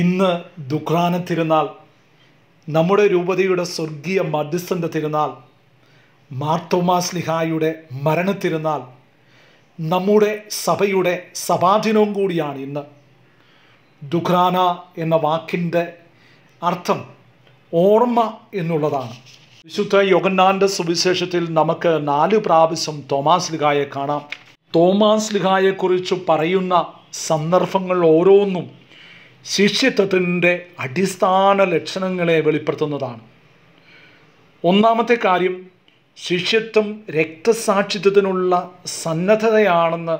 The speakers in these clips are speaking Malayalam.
ഇന്ന് ദുഖാന തിരുനാൾ നമ്മുടെ രൂപതയുടെ സ്വർഗീയ മധ്യസ്ഥൻ്റെ തിരുനാൾ മാർത്തോമാസ്ലിഹായുടെ മരണത്തിരുന്നാൾ നമ്മുടെ സഭയുടെ സഭാദിനവും കൂടിയാണ് ഇന്ന് ദുഖാന എന്ന വാക്കിൻ്റെ അർത്ഥം ഓർമ്മ എന്നുള്ളതാണ് വിശുദ്ധ യോഗന്നാൻ്റെ സുവിശേഷത്തിൽ നമുക്ക് നാല് പ്രാവശ്യം തോമാസ് ലിഹായെ കാണാം തോമാസ് ലിഹായെക്കുറിച്ച് പറയുന്ന സന്ദർഭങ്ങൾ ഓരോന്നും ശിഷ്യത്വത്തിൻ്റെ അടിസ്ഥാന ലക്ഷണങ്ങളെ വെളിപ്പെടുത്തുന്നതാണ് ഒന്നാമത്തെ കാര്യം ശിഷ്യത്വം രക്തസാക്ഷിത്വത്തിനുള്ള സന്നദ്ധതയാണെന്ന്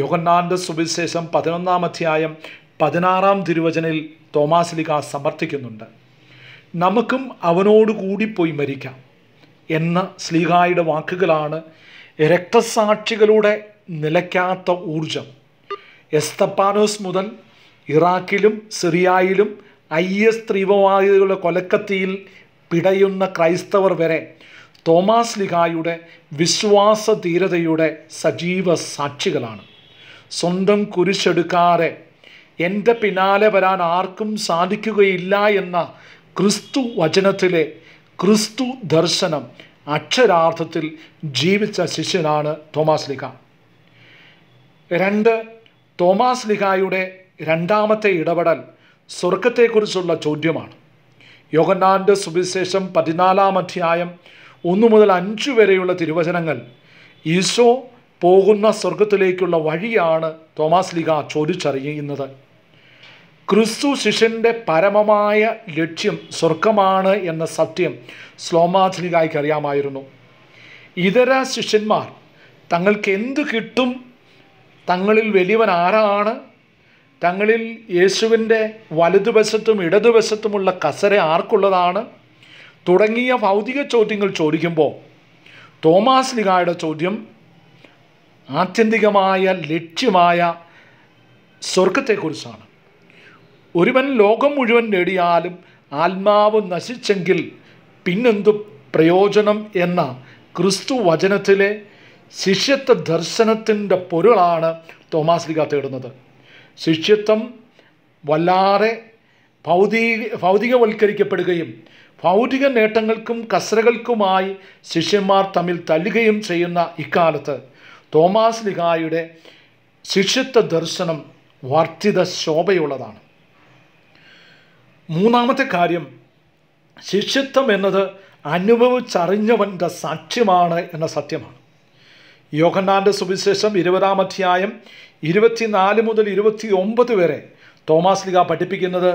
യോഗന്നാൻ്റെ സുവിശേഷം പതിനൊന്നാം അധ്യായം പതിനാറാം തിരുവചനയിൽ തോമാസ്ലിക സമർത്ഥിക്കുന്നുണ്ട് നമുക്കും അവനോട് കൂടി പോയി മരിക്കാം എന്ന ശ്ലീഹായുടെ വാക്കുകളാണ് രക്തസാക്ഷികളുടെ നിലയ്ക്കാത്ത ഊർജം എസ്തപ്പാനോസ് മുതൽ ഇറാഖിലും സിറിയയിലും ഐ എസ് തീവ്രവാദികളുടെ കൊലക്കത്തിയിൽ പിടയുന്ന ക്രൈസ്തവർ വരെ തോമാസ് ലിഹായുടെ വിശ്വാസ ധീരതയുടെ സജീവ സാക്ഷികളാണ് സ്വന്തം കുരിശെടുക്കാതെ എൻ്റെ പിന്നാലെ വരാൻ ആർക്കും സാധിക്കുകയില്ല എന്ന ക്രിസ്തു വചനത്തിലെ ക്രിസ്തു ദർശനം അക്ഷരാർത്ഥത്തിൽ ജീവിച്ച ശിഷ്യനാണ് തോമാസ് ലിഖ രണ്ട് തോമാസ് ലിഖായുടെ രണ്ടാമത്തെ ഇടപെടൽ സ്വർഗത്തെക്കുറിച്ചുള്ള ചോദ്യമാണ് യോഗന്നാൻ്റെ സുവിശേഷം പതിനാലാം അധ്യായം ഒന്നു മുതൽ അഞ്ച് വരെയുള്ള തിരുവചനങ്ങൾ ഈശോ പോകുന്ന സ്വർഗത്തിലേക്കുള്ള വഴിയാണ് തോമാസ് ലിഗ ചോദിച്ചറിയുന്നത് ക്രിസ്തു ശിഷ്യൻ്റെ പരമമായ ലക്ഷ്യം സ്വർഗമാണ് എന്ന സത്യം സ്ലോമാസ് അറിയാമായിരുന്നു ഇതര ശിഷ്യന്മാർ തങ്ങൾക്ക് എന്ത് കിട്ടും തങ്ങളിൽ വലിയവൻ ആരാണ് തങ്ങളിൽ യേശുവിൻ്റെ വലതുവശത്തും ഇടതുവശത്തുമുള്ള കസര ആർക്കുള്ളതാണ് തുടങ്ങിയ ഭൗതിക ചോദ്യങ്ങൾ ചോദിക്കുമ്പോൾ തോമാസ് ലിഗായുടെ ചോദ്യം ആത്യന്തികമായ ലക്ഷ്യമായ സ്വർഗത്തെക്കുറിച്ചാണ് ഒരുവൻ ലോകം മുഴുവൻ നേടിയാലും ആത്മാവ് നശിച്ചെങ്കിൽ പിന്നെന്തു പ്രയോജനം എന്ന ക്രിസ്തു വചനത്തിലെ ശിഷ്യത്വ ദർശനത്തിൻ്റെ പൊരുളാണ് തോമാസ് ലിഗ തേടുന്നത് ശിഷ്യത്വം വല്ലാതെ ഭൗതിക ഭൗതികവൽക്കരിക്കപ്പെടുകയും ഭൗതിക നേട്ടങ്ങൾക്കും കസരകൾക്കുമായി ശിഷ്യന്മാർ തമ്മിൽ തല്ലുകയും ചെയ്യുന്ന ഇക്കാലത്ത് തോമാസ് ലിഗായുടെ ശിഷ്യത്വ ദർശനം വർദ്ധിത ശോഭയുള്ളതാണ് മൂന്നാമത്തെ കാര്യം ശിഷ്യത്വം എന്നത് അനുഭവിച്ചറിഞ്ഞവൻ്റെ സാക്ഷ്യമാണ് എന്ന സത്യമാണ് യോഹന്നാൻ്റെ സുവിശേഷം ഇരുപതാം അധ്യായം ഇരുപത്തിനാല് മുതൽ ഇരുപത്തി ഒമ്പത് വരെ തോമാസ് ലിഗ പഠിപ്പിക്കുന്നത്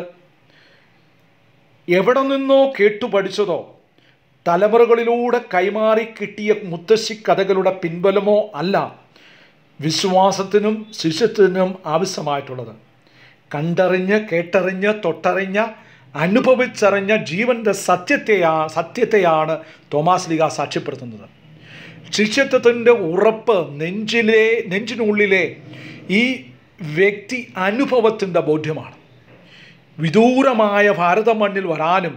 എവിടെ നിന്നോ കേട്ടു പഠിച്ചതോ തലമുറകളിലൂടെ കൈമാറി കിട്ടിയ മുത്തശ്ശി കഥകളുടെ പിൻബലമോ അല്ല വിശ്വാസത്തിനും ശിശുത്തിനും ആവശ്യമായിട്ടുള്ളത് കണ്ടറിഞ്ഞ് കേട്ടറിഞ്ഞ് തൊട്ടറിഞ്ഞ അനുഭവിച്ചറിഞ്ഞ ജീവൻ്റെ സത്യത്തെയാ സത്യത്തെയാണ് തോമാസ് ലിഗ സാക്ഷ്യപ്പെടുത്തുന്നത് ശിഷ്യത്വത്തിൻ്റെ ഉറപ്പ് നെഞ്ചിലെ നെഞ്ചിനുള്ളിലെ ഈ വ്യക്തി അനുഭവത്തിൻ്റെ ബോധ്യമാണ് വിദൂരമായ ഭാരത മണ്ണിൽ വരാനും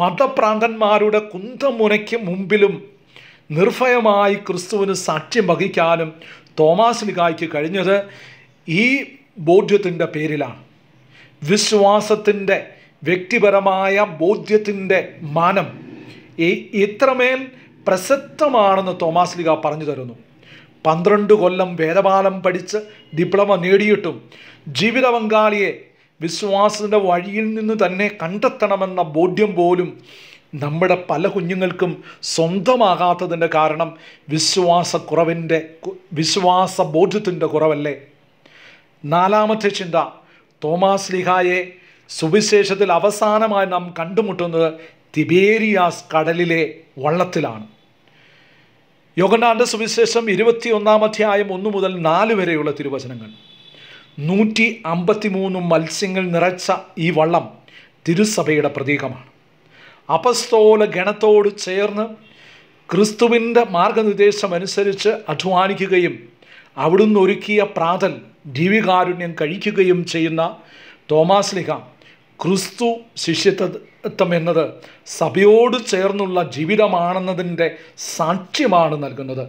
മതപ്രാന്തന്മാരുടെ കുന്തമുനയ്ക്ക് മുമ്പിലും നിർഭയമായി ക്രിസ്തുവിന് സാക്ഷ്യം വഹിക്കാനും തോമാസ് ലിഗായ്ക്ക് കഴിഞ്ഞത് ഈ ബോധ്യത്തിൻ്റെ പേരിലാണ് വിശ്വാസത്തിൻ്റെ വ്യക്തിപരമായ ബോധ്യത്തിൻ്റെ മാനം ഇത്രമേൽ പ്രസക്തമാണെന്ന് തോമാസ് ലിഗ പറഞ്ഞു തരുന്നു പന്ത്രണ്ട് കൊല്ലം വേദപാലം പഠിച്ച് ഡിപ്ലോമ നേടിയിട്ടും ജീവിത പങ്കാളിയെ വിശ്വാസത്തിൻ്റെ വഴിയിൽ നിന്ന് തന്നെ കണ്ടെത്തണമെന്ന ബോധ്യം പോലും നമ്മുടെ പല കുഞ്ഞുങ്ങൾക്കും സ്വന്തമാകാത്തതിൻ്റെ കാരണം വിശ്വാസക്കുറവിൻ്റെ വിശ്വാസ ബോധ്യത്തിൻ്റെ കുറവല്ലേ നാലാമത്തെ ചിന്ത തോമാസ് ലിഹായെ സുവിശേഷത്തിൽ അവസാനമായി നാം കണ്ടുമുട്ടുന്നത് തിബേരിയാസ് കടലിലെ വള്ളത്തിലാണ് യോഗനാന്റെ സുവിശേഷം ഇരുപത്തിയൊന്നാം അധ്യായം ഒന്ന് മുതൽ നാല് വരെയുള്ള തിരുവചനങ്ങൾ നൂറ്റി മൂന്ന് മത്സ്യങ്ങൾ നിറച്ച ഈ വള്ളം തിരുസഭയുടെ പ്രതീകമാണ് അപസ്തോല ഗണത്തോട് ചേർന്ന് ക്രിസ്തുവിൻ്റെ മാർഗനിർദ്ദേശം അനുസരിച്ച് അധ്വാനിക്കുകയും അവിടുന്ന് ഒരുക്കിയ പ്രാതൽ ജീവികാരുണ്യം കഴിക്കുകയും ചെയ്യുന്ന തോമാസ്ലിഹ ക്രിസ്തു ശിഷ്യത്വം എന്നത് സഭയോട് ചേർന്നുള്ള ജീവിതമാണെന്നതിൻ്റെ സാക്ഷ്യമാണ് നൽകുന്നത്